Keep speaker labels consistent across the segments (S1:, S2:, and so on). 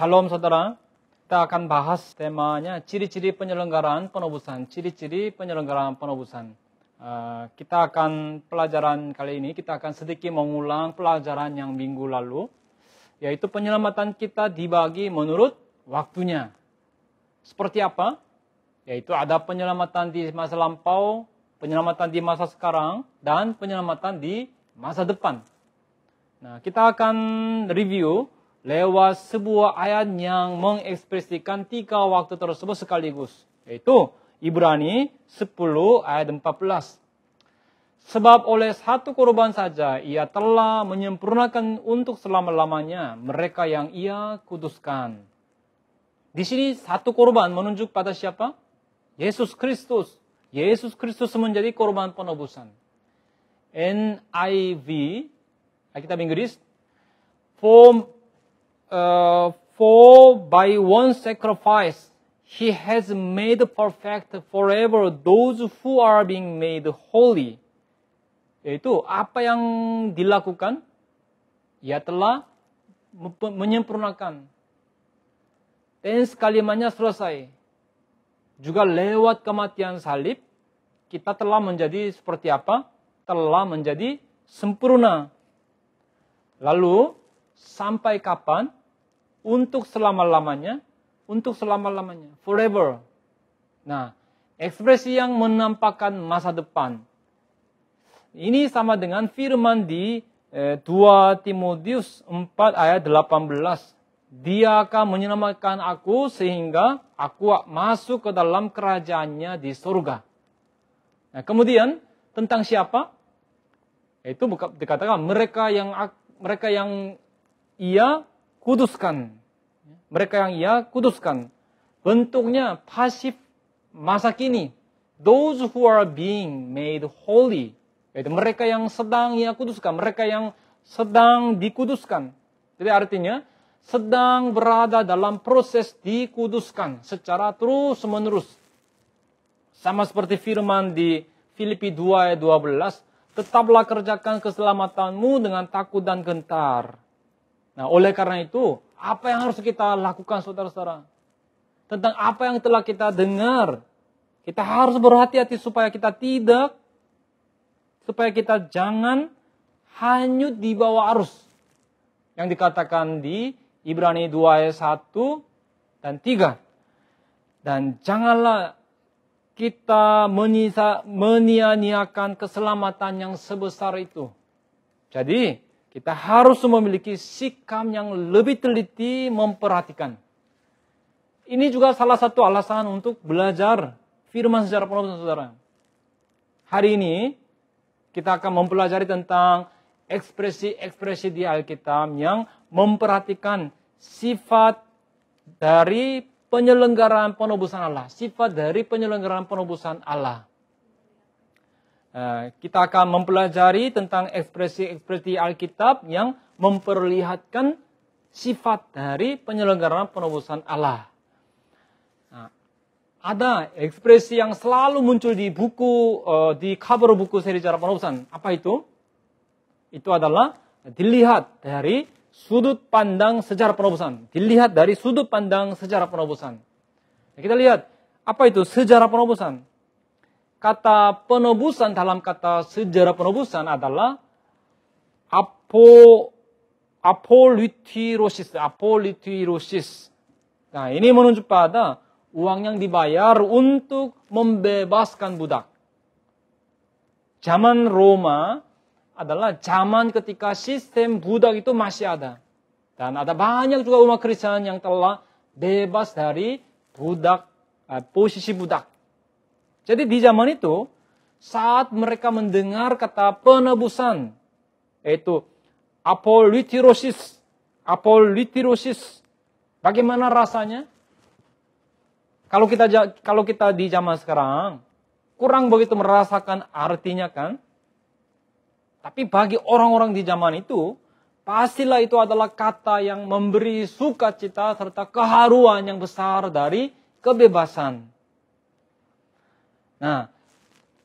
S1: Shalom saudara, kita akan bahas temanya ciri-ciri penyelenggaraan penobusan. Ciri-ciri penyelenggaraan penobusan. Uh, eh, kita akan pelajaran kali ini kita akan sedikit mengulang pelajaran yang minggu lalu, yaitu penyelamatan kita dibagi menurut waktunya. Seperti apa? Yaitu ada penyelamatan di masa lampau, penyelamatan di masa sekarang, dan penyelamatan di masa depan. Nah, kita akan review lewat sebuah ayat yang mengekspresikan tiga waktu tersebut sekaligus. Yaitu Ibrani 10 ayat 14. Sebab oleh satu korban saja ia telah menyempurnakan untuk selama-lamanya mereka yang ia kuduskan. Di sini satu korban menunjuk pada siapa? Yesus Kristus. Yesus Kristus menjadi korban penebusan. NIV, Alkitab Inggris, form uh, for by one sacrifice he has made perfect forever those who are being made holy. Yaitu apa yang dilakukan, ia telah menyempurnakan. Tense kalimatnya selesai. Juga lewat kematian salib, kita telah menjadi seperti apa? Telah menjadi sempurna. Lalu, sampai kapan untuk selama-lamanya, untuk selama-lamanya, forever. Nah, ekspresi yang menampakkan masa depan. Ini sama dengan firman di eh, 2 Timotius 4 ayat 18. Dia akan menyelamatkan aku sehingga aku masuk ke dalam kerajaannya di surga. Nah, kemudian tentang siapa? Itu dikatakan mereka yang mereka yang ia kuduskan. Mereka yang ia kuduskan. Bentuknya pasif masa kini. Those who are being made holy. Yaitu mereka yang sedang ia kuduskan. Mereka yang sedang dikuduskan. Jadi artinya sedang berada dalam proses dikuduskan secara terus menerus. Sama seperti firman di Filipi 2 ayat 12, tetaplah kerjakan keselamatanmu dengan takut dan gentar. Nah, oleh karena itu, apa yang harus kita lakukan saudara-saudara? Tentang apa yang telah kita dengar. Kita harus berhati-hati supaya kita tidak, supaya kita jangan hanyut di bawah arus. Yang dikatakan di Ibrani 2 ayat 1 dan 3. Dan janganlah kita menyia menia keselamatan yang sebesar itu. Jadi, kita harus memiliki sikap yang lebih teliti memperhatikan. Ini juga salah satu alasan untuk belajar firman secara penuh saudara. Hari ini kita akan mempelajari tentang ekspresi-ekspresi di Alkitab yang memperhatikan sifat dari penyelenggaraan penebusan Allah. Sifat dari penyelenggaraan penebusan Allah. Eh, kita akan mempelajari tentang ekspresi-ekspresi Alkitab yang memperlihatkan sifat dari penyelenggaraan penebusan Allah. Nah, ada ekspresi yang selalu muncul di buku, eh, di cover buku seri cara penebusan. Apa itu? Itu adalah dilihat dari sudut pandang sejarah penebusan. Dilihat dari sudut pandang sejarah penebusan. Nah, kita lihat, apa itu sejarah penebusan? kata penobusan dalam kata sejarah penobusan adalah apo apolitirosis, apolitirosis. Nah, ini menunjuk pada uang yang dibayar untuk membebaskan budak. Zaman Roma adalah zaman ketika sistem budak itu masih ada. Dan ada banyak juga umat Kristen yang telah bebas dari budak, eh, posisi budak. Jadi di zaman itu, saat mereka mendengar kata penebusan, yaitu apolitirosis, apolitirosis, bagaimana rasanya? Kalau kita kalau kita di zaman sekarang, kurang begitu merasakan artinya kan? Tapi bagi orang-orang di zaman itu, pastilah itu adalah kata yang memberi sukacita serta keharuan yang besar dari kebebasan. Nah,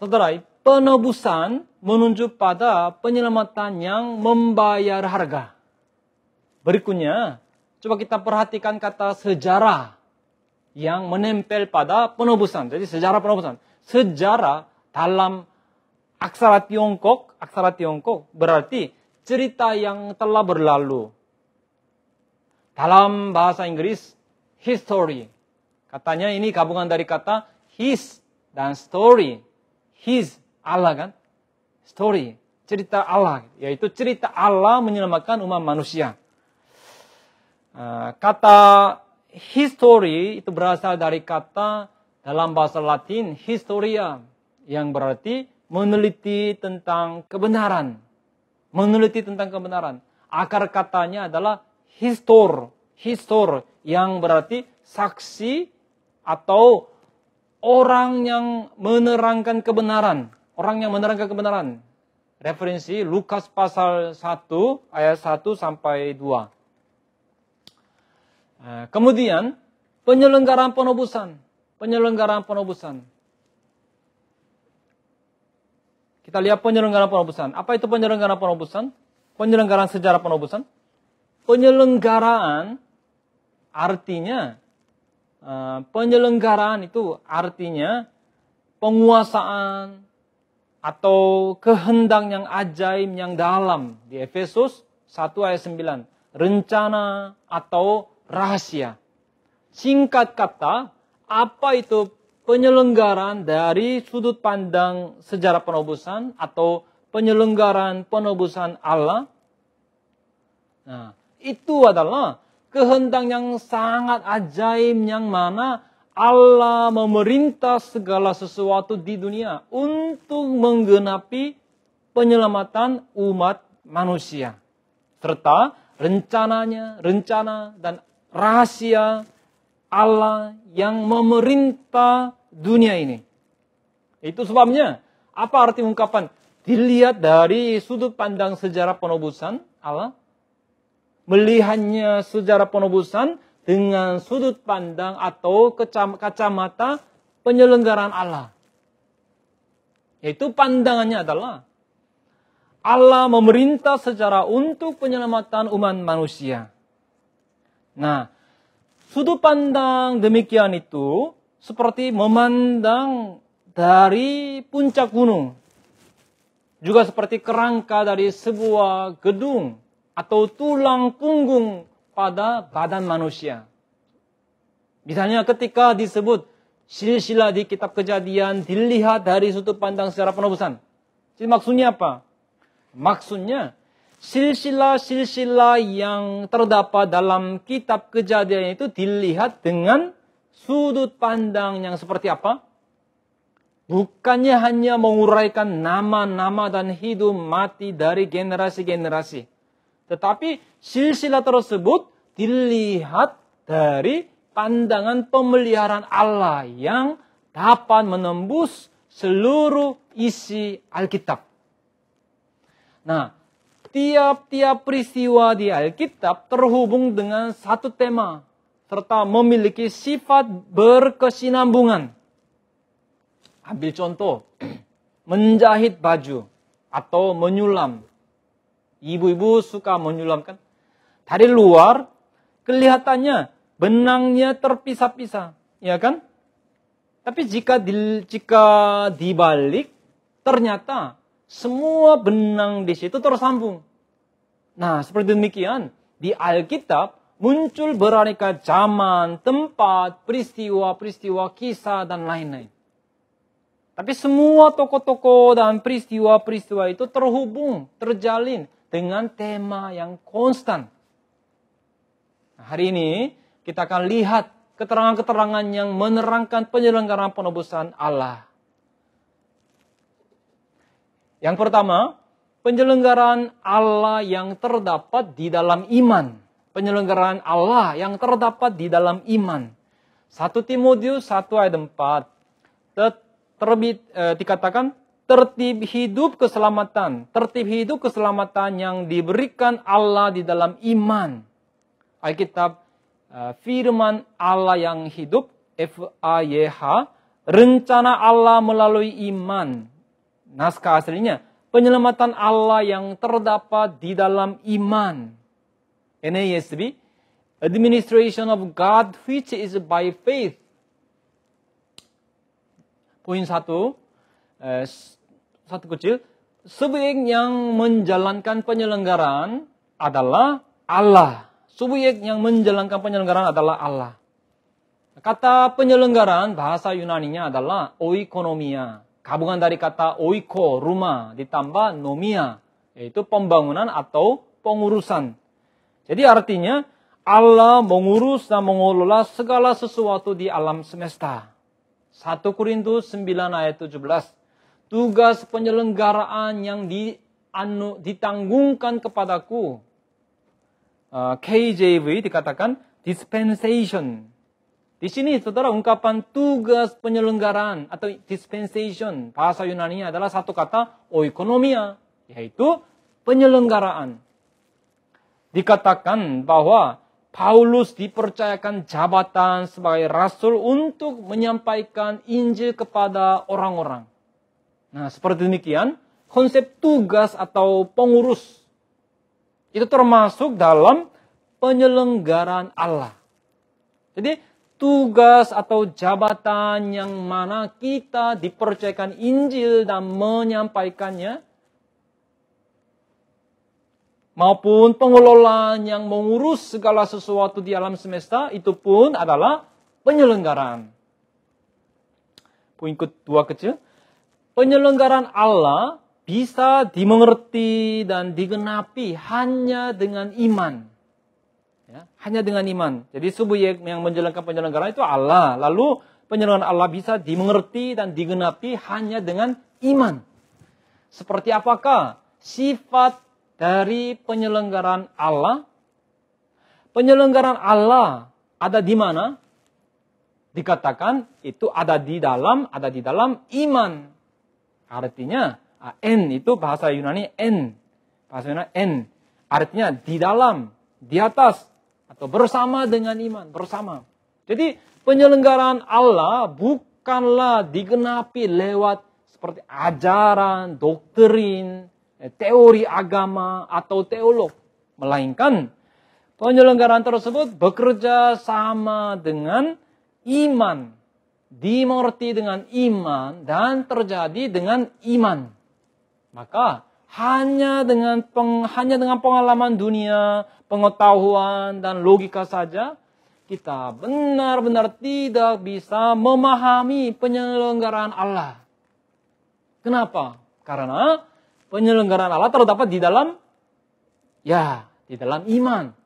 S1: saudara, penebusan menunjuk pada penyelamatan yang membayar harga. Berikutnya, coba kita perhatikan kata sejarah yang menempel pada penebusan. Jadi sejarah penebusan. Sejarah dalam aksara Tiongkok, aksara Tiongkok berarti cerita yang telah berlalu. Dalam bahasa Inggris, history. Katanya ini gabungan dari kata his dan story his Allah kan story cerita Allah yaitu cerita Allah menyelamatkan umat manusia ah, kata history itu berasal dari kata dalam bahasa Latin historia yang berarti meneliti tentang kebenaran meneliti tentang kebenaran akar katanya adalah histor histor yang berarti saksi atau orang yang menerangkan kebenaran, orang yang menerangkan kebenaran. Referensi Lukas pasal 1 ayat 1 sampai 2. Eh, kemudian penyelenggaraan penobusan, penyelenggaraan penobusan. Kita lihat penyelenggaraan penobusan. Apa itu penyelenggaraan penobusan? Penyelenggaraan sejarah penobusan. Penyelenggaraan artinya Eh, penyelenggaraan itu artinya penguasaan atau kehendak yang ajaib yang dalam di Efesus 1 ayat 9 rencana atau rahasia singkat kata apa itu penyelenggaraan dari sudut pandang sejarah penobusan atau penyelenggaraan penobusan Allah nah itu adalah kehendak yang sangat ajaib yang mana Allah memerintah segala sesuatu di dunia untuk menggenapi penyelamatan umat manusia serta rencananya, rencana dan rahasia Allah yang memerintah dunia ini. Itu sebabnya apa arti ungkapan dilihat dari sudut pandang sejarah penobusan Allah melihatnya secara penebusan dengan sudut pandang atau kacamata penyelenggaraan Allah. Yaitu pandangannya adalah Allah memerintah secara untuk penyelamatan umat manusia. Nah, sudut pandang demikian itu seperti memandang dari puncak gunung. Juga seperti kerangka dari sebuah gedung atau tulang punggung pada badan manusia. Misalnya ketika disebut silsilah di kitab kejadian dilihat dari sudut pandang secara penebusan. Jadi maksudnya apa? Maksudnya silsilah-silsilah yang terdapat dalam kitab kejadian itu dilihat dengan sudut pandang yang seperti apa? Bukannya hanya menguraikan nama-nama dan hidup mati dari generasi-generasi tetapi silsilah tersebut dilihat dari pandangan pemeliharaan Allah yang dapat menembus seluruh isi Alkitab. Nah, tiap-tiap peristiwa di Alkitab terhubung dengan satu tema serta memiliki sifat berkesinambungan. Ambil contoh, menjahit baju atau menyulam. Ibu-ibu suka menyulamkan. Dari luar kelihatannya benangnya terpisah-pisah, ya kan? Tapi jika di, jika dibalik ternyata semua benang di situ tersambung. Nah, seperti demikian di Alkitab muncul beraneka zaman, tempat, peristiwa-peristiwa, kisah dan lain-lain. Tapi semua toko-toko dan peristiwa-peristiwa itu terhubung, terjalin dengan tema yang konstan. Nah, hari ini kita akan lihat keterangan-keterangan yang menerangkan penyelenggaraan penebusan Allah. Yang pertama, penyelenggaraan Allah yang terdapat di dalam iman. Penyelenggaraan Allah yang terdapat di dalam iman. 1 Timotius 1 ayat 4. Terbit, eh, dikatakan, tertib hidup keselamatan, tertib hidup keselamatan yang diberikan Allah di dalam iman. Alkitab eh, firman Allah yang hidup F A Y H rencana Allah melalui iman. Naskah aslinya penyelamatan Allah yang terdapat di dalam iman. NASB administration of God which is by faith. Poin satu, eh, satu kecil, subjek yang menjalankan penyelenggaraan adalah Allah. Subjek yang menjalankan penyelenggaraan adalah Allah. Kata penyelenggaraan bahasa Yunani-nya adalah oikonomia. Gabungan dari kata oiko, rumah, ditambah nomia, yaitu pembangunan atau pengurusan. Jadi artinya Allah mengurus dan mengelola segala sesuatu di alam semesta. 1 Korintus 9 ayat 17 tugas penyelenggaraan yang di, anu, ditanggungkan kepadaku. Uh, KJV dikatakan dispensation. Di sini saudara ungkapan tugas penyelenggaraan atau dispensation bahasa Yunani adalah satu kata oikonomia yaitu penyelenggaraan. Dikatakan bahwa Paulus dipercayakan jabatan sebagai rasul untuk menyampaikan Injil kepada orang-orang. Nah, seperti demikian, konsep tugas atau pengurus itu termasuk dalam penyelenggaraan Allah. Jadi, tugas atau jabatan yang mana kita dipercayakan Injil dan menyampaikannya maupun pengelolaan yang mengurus segala sesuatu di alam semesta itu pun adalah penyelenggaraan. Poin kedua kecil, penyelenggaran Allah bisa dimengerti dan digenapi hanya dengan iman. Ya, hanya dengan iman. Jadi subyek yang menjalankan penyelenggaraan itu Allah. Lalu penyelenggaraan Allah bisa dimengerti dan digenapi hanya dengan iman. Seperti apakah sifat dari penyelenggaran Allah? Penyelenggaran Allah ada di mana? Dikatakan itu ada di dalam, ada di dalam iman. Artinya ah, n itu bahasa Yunani n. Bahasa Yunani n. Artinya di dalam, di atas, atau bersama dengan iman, bersama. Jadi penyelenggaraan Allah bukanlah digenapi lewat seperti ajaran, doktrin, eh, teori agama, atau teolog. Melainkan penyelenggaraan tersebut bekerja sama dengan iman dimengerti dengan iman dan terjadi dengan iman. Maka hanya dengan peng, hanya dengan pengalaman dunia, pengetahuan dan logika saja kita benar-benar tidak bisa memahami penyelenggaraan Allah. Kenapa? Karena penyelenggaraan Allah terdapat di dalam ya, di dalam iman.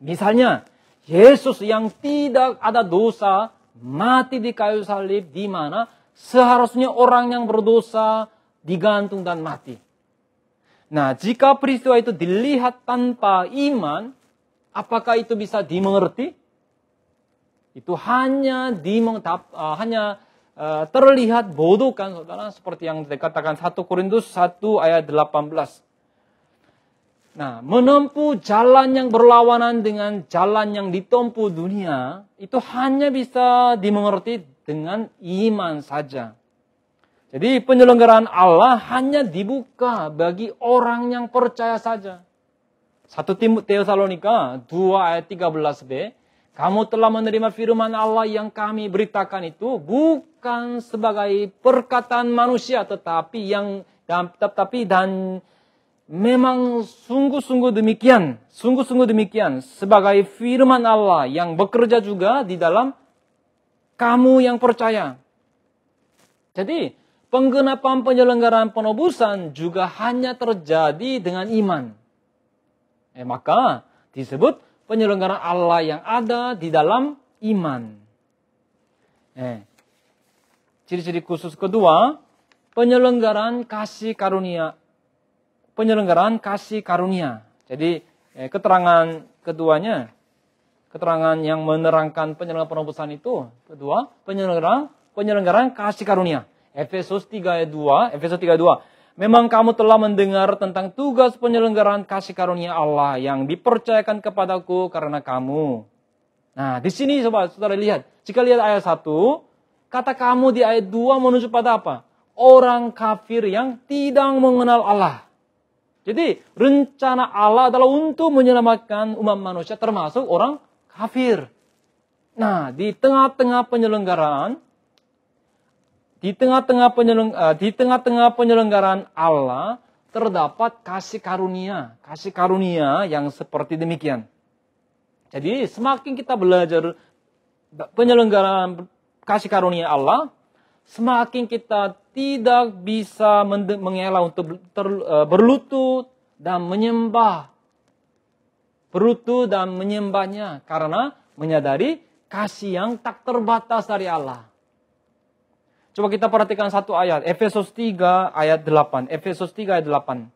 S1: Misalnya, Yesus yang tidak ada dosa mati di kayu salib di mana seharusnya orang yang berdosa digantung dan mati. Nah, jika peristiwa itu dilihat tanpa iman, apakah itu bisa dimengerti? Itu hanya dimengtap, uh, eh, hanya uh, terlihat bodoh kan saudara seperti yang dikatakan 1 Korintus 1 ayat 18. Nah, menempuh jalan yang berlawanan dengan jalan yang ditempuh dunia itu hanya bisa dimengerti dengan iman saja. Jadi penyelenggaraan Allah hanya dibuka bagi orang yang percaya saja. Satu 1 Tesalonika 2 ayat 13b, kamu telah menerima firman Allah yang kami beritakan itu bukan sebagai perkataan manusia tetapi yang tetapi dan Memang sungguh-sungguh demikian, sungguh-sungguh demikian sebagai firman Allah yang bekerja juga di dalam kamu yang percaya. Jadi, penggenapan penyelenggaraan penebusan juga hanya terjadi dengan iman. Eh, maka disebut penyelenggaraan Allah yang ada di dalam iman. Eh, ciri-ciri khusus kedua, penyelenggaraan kasih karunia penyelenggaraan kasih karunia. Jadi eh, keterangan keduanya, keterangan yang menerangkan penyelenggaraan perobusan itu, kedua, penyelenggaraan penyelenggaraan kasih karunia. Efesus 3 2, Efesus 3 2. Memang kamu telah mendengar tentang tugas penyelenggaraan kasih karunia Allah yang dipercayakan kepadaku karena kamu. Nah, di sini sobat, saudara lihat. Jika lihat ayat 1, kata kamu di ayat 2 menuju pada apa? Orang kafir yang tidak mengenal Allah. Jadi rencana Allah adalah untuk menyelamatkan umat manusia termasuk orang kafir. Nah, di tengah-tengah penyelenggaraan di tengah-tengah penyeleng, eh, di tengah-tengah penyelenggaraan Allah terdapat kasih karunia, kasih karunia yang seperti demikian. Jadi semakin kita belajar penyelenggaraan kasih karunia Allah, semakin kita tidak bisa mengelak untuk ter, e, berlutut dan menyembah. Berlutut dan menyembahnya karena menyadari kasih yang tak terbatas dari Allah. Coba kita perhatikan satu ayat, Efesus 3 ayat 8. Efesus 3 ayat 8.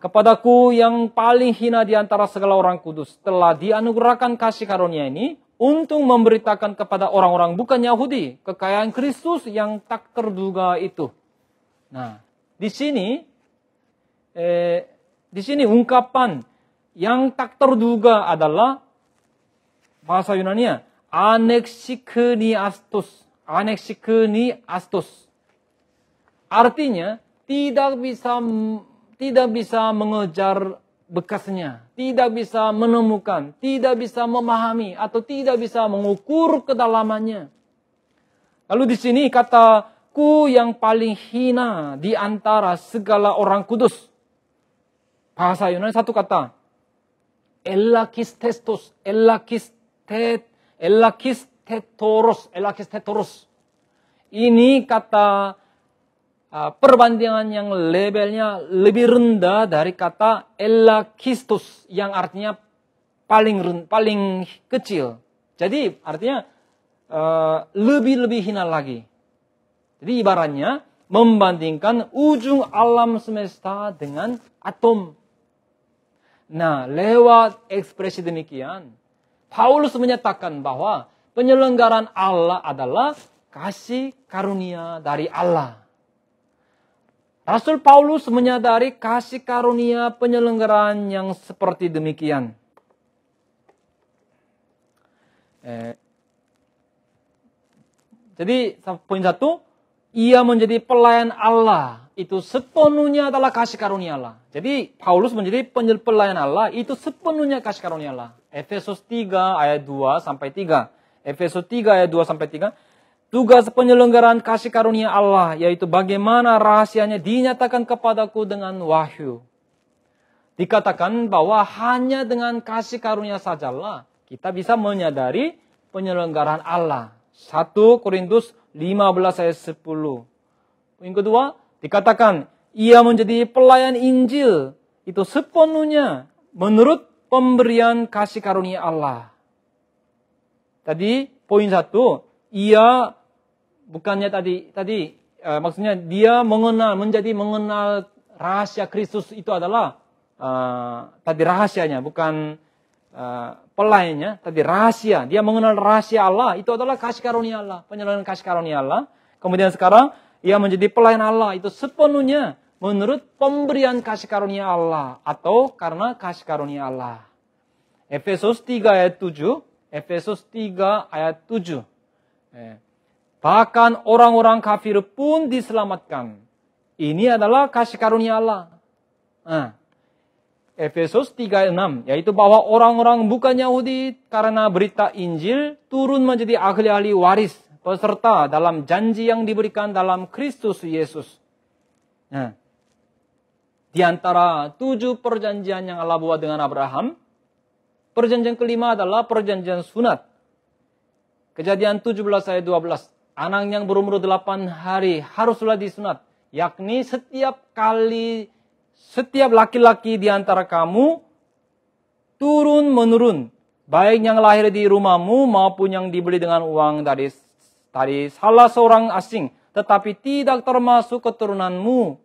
S1: Kepadaku yang paling hina di antara segala orang kudus, telah dianugerahkan kasih karunia ini untuk memberitakan kepada orang-orang bukan Yahudi kekayaan Kristus yang tak terduga itu. Nah, di sini eh, di sini ungkapan yang tak terduga adalah bahasa Yunani aneksikniastos. astos. Artinya tidak bisa tidak bisa mengejar bekasnya, tidak bisa menemukan, tidak bisa memahami, atau tidak bisa mengukur kedalamannya. Lalu di sini kata ku yang paling hina di antara segala orang kudus. Bahasa Yunani satu kata. Elakistestos, elakistet, elakistetoros, elakistetoros. Ini kata Ah, perbandingan yang levelnya lebih rendah dari kata elakistus yang artinya paling paling kecil. Jadi artinya lebih-lebih ah, hina lagi. Jadi ibaratnya membandingkan ujung alam semesta dengan atom. Nah, lewat ekspresi demikian, Paulus menyatakan bahwa penyelenggaran Allah adalah kasih karunia dari Allah. Rasul Paulus menyadari kasih karunia penyelenggaraan yang seperti demikian. Eh, jadi poin satu, ia menjadi pelayan Allah. Itu sepenuhnya adalah kasih karunia Allah. Jadi Paulus menjadi pelayan Allah itu sepenuhnya kasih karunia Allah. Efesus 3 ayat 2 sampai 3. Efesus 3 ayat 2 sampai 3. Tugas penyelenggaraan kasih karunia Allah yaitu bagaimana rahasianya dinyatakan kepadaku dengan wahyu. Dikatakan bahwa hanya dengan kasih karunia sajalah kita bisa menyadari penyelenggaraan Allah. 1 Korintus 15 ayat 10. Yang kedua, dikatakan ia menjadi pelayan Injil itu sepenuhnya menurut pemberian kasih karunia Allah. Tadi poin satu, ia bukannya tadi tadi uh, maksudnya dia mengenal menjadi mengenal rahasia Kristus itu adalah uh, tadi rahasianya bukan uh, pelayannya tadi rahasia dia mengenal rahasia Allah itu adalah kasih karunia Allah penyelenggaraan kasih karunia Allah kemudian sekarang ia menjadi pelayan Allah itu sepenuhnya menurut pemberian kasih karunia Allah atau karena kasih karunia Allah. Efesus 3 ayat 7, Efesus 3 ayat 7. Eh. Bahkan orang-orang kafir pun diselamatkan. Ini adalah kasih karunia Allah. Nah, Efesus 3:6 yaitu bahwa orang-orang bukan Yahudi karena berita Injil turun menjadi ahli-ahli waris peserta dalam janji yang diberikan dalam Kristus Yesus. Nah, di antara tujuh perjanjian yang Allah buat dengan Abraham, perjanjian kelima adalah perjanjian sunat. Kejadian 17 ayat 12. Anak yang berumur 8 hari haruslah disunat. Yakni setiap kali setiap laki-laki di antara kamu turun menurun. Baik yang lahir di rumahmu maupun yang dibeli dengan uang dari dari salah seorang asing. Tetapi tidak termasuk keturunanmu.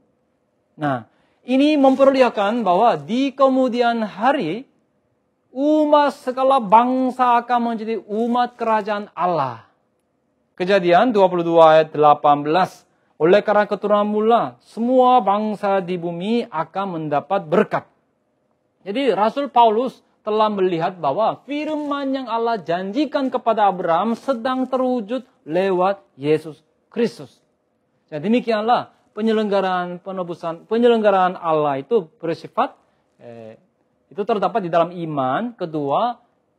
S1: Nah, ini memperlihatkan bahwa di kemudian hari umat segala bangsa akan menjadi umat kerajaan Allah. Kejadian 22 ayat 18. Oleh karena keturunan mula, semua bangsa di bumi akan mendapat berkat. Jadi Rasul Paulus telah melihat bahwa firman yang Allah janjikan kepada Abraham sedang terwujud lewat Yesus Kristus. Jadi ya, demikianlah penyelenggaraan penebusan, penyelenggaraan Allah itu bersifat eh, itu terdapat di dalam iman. Kedua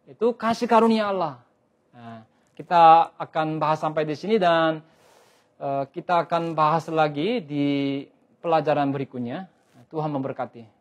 S1: itu kasih karunia Allah. Nah, kita akan bahas sampai di sini dan eh, kita akan bahas lagi di pelajaran berikutnya. Tuhan memberkati.